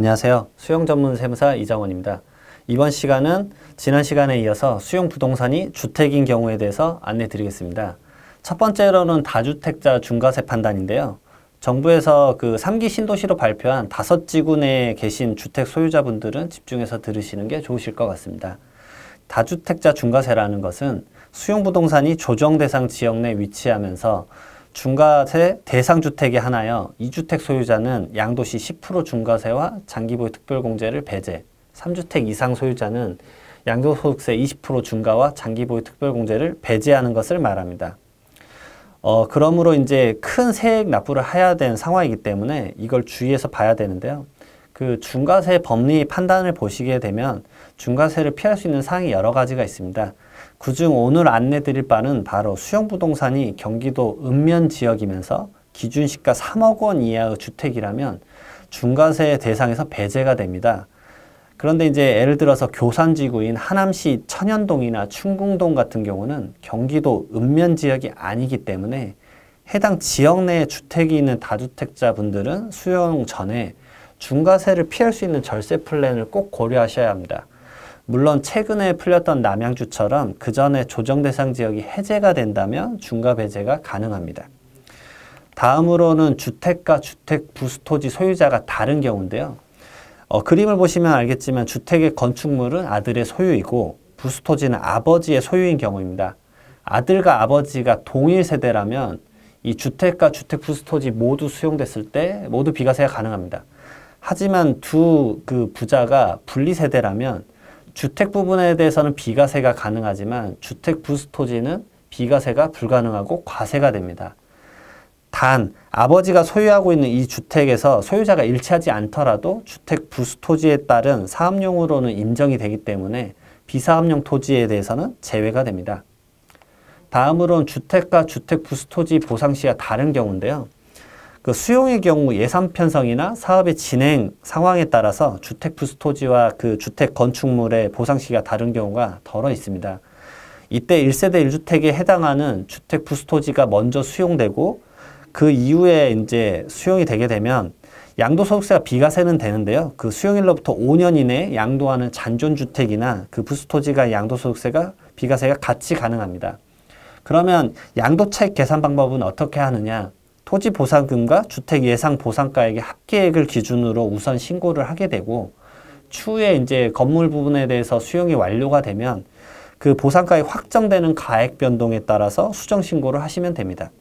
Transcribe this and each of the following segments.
안녕하세요. 수용 전문 세무사 이정원입니다. 이번 시간은 지난 시간에 이어서 수용 부동산이 주택인 경우에 대해서 안내 드리겠습니다. 첫 번째로는 다주택자 중과세 판단인데요. 정부에서 그 3기 신도시로 발표한 다섯 지구내에 계신 주택 소유자분들은 집중해서 들으시는 게 좋으실 것 같습니다. 다주택자 중과세라는 것은 수용 부동산이 조정 대상 지역 내 위치하면서 중과세 대상 주택의 하나요. 이주택 소유자는 양도시 10% 중과세와 장기보유 특별공제를 배제. 3주택 이상 소유자는 양도소득세 20% 중과와 장기보유 특별공제를 배제하는 것을 말합니다. 어, 그러므로 이제 큰 세액 납부를 해야 되는 상황이기 때문에 이걸 주의해서 봐야 되는데요. 그 중과세 법리 판단을 보시게 되면 중과세를 피할 수 있는 사항이 여러 가지가 있습니다. 그중 오늘 안내드릴 바는 바로 수영부동산이 경기도 읍면 지역이면서 기준시가 3억 원 이하의 주택이라면 중과세 대상에서 배제가 됩니다. 그런데 이제 예를 들어서 교산지구인 하남시 천연동이나 충궁동 같은 경우는 경기도 읍면 지역이 아니기 때문에 해당 지역 내에 주택이 있는 다주택자 분들은 수용 전에 중과세를 피할 수 있는 절세 플랜을 꼭 고려하셔야 합니다. 물론 최근에 풀렸던 남양주처럼 그 전에 조정 대상 지역이 해제가 된다면 중과배제가 가능합니다. 다음으로는 주택과 주택 부스토지 소유자가 다른 경우인데요. 어, 그림을 보시면 알겠지만 주택의 건축물은 아들의 소유이고 부스토지는 아버지의 소유인 경우입니다. 아들과 아버지가 동일 세대라면 이 주택과 주택 부스토지 모두 수용됐을 때 모두 비과세가 가능합니다. 하지만 두 그 부자가 분리 세대라면 주택 부분에 대해서는 비과세가 가능하지만 주택 부스토지는 비과세가 불가능하고 과세가 됩니다. 단 아버지가 소유하고 있는 이 주택에서 소유자가 일치하지 않더라도 주택 부스토지에 따른 사업용으로는 인정이 되기 때문에 비사업용 토지에 대해서는 제외가 됩니다. 다음으로는 주택과 주택 부스토지 보상시가 다른 경우인데요. 그 수용의 경우 예산 편성이나 사업의 진행 상황에 따라서 주택 부스토지와 그 주택 건축물의 보상 시기가 다른 경우가 덜어 있습니다. 이때 1세대 1주택에 해당하는 주택 부스토지가 먼저 수용되고 그 이후에 이제 수용이 되게 되면 양도소득세가 비과세는 되는데요. 그 수용일로부터 5년 이내에 양도하는 잔존주택이나 그 부스토지가 양도소득세가 비과세가 같이 가능합니다. 그러면 양도차익 계산 방법은 어떻게 하느냐? 토지 보상금과 주택 예상 보상가액의 합계액을 기준으로 우선 신고를 하게 되고 추후에 이제 건물 부분에 대해서 수용이 완료가 되면 그 보상가액 확정되는 가액 변동에 따라서 수정 신고를 하시면 됩니다.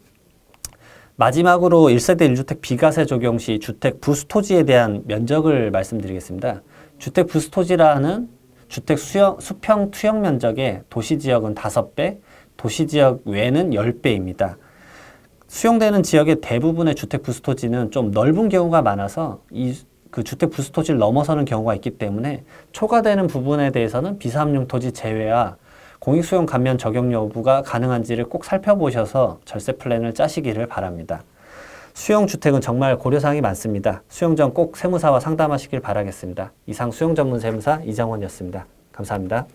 마지막으로 1세대 1주택 비과세 적용 시 주택 부수토지에 대한 면적을 말씀드리겠습니다. 주택 부수토지라는 주택 수형, 수평 투영 면적의 도시지역은 5배, 도시지역 외는 에 10배입니다. 수용되는 지역의 대부분의 주택 부스토지는 좀 넓은 경우가 많아서 이 그 주택 부스토지를 넘어서는 경우가 있기 때문에 초과되는 부분에 대해서는 비사업용 토지 제외와 공익수용 감면 적용 여부가 가능한지를 꼭 살펴보셔서 절세 플랜을 짜시기를 바랍니다. 수용주택은 정말 고려사항이 많습니다. 수용 전 꼭 세무사와 상담하시길 바라겠습니다. 이상 수용 전문 세무사 이정원이었습니다 감사합니다.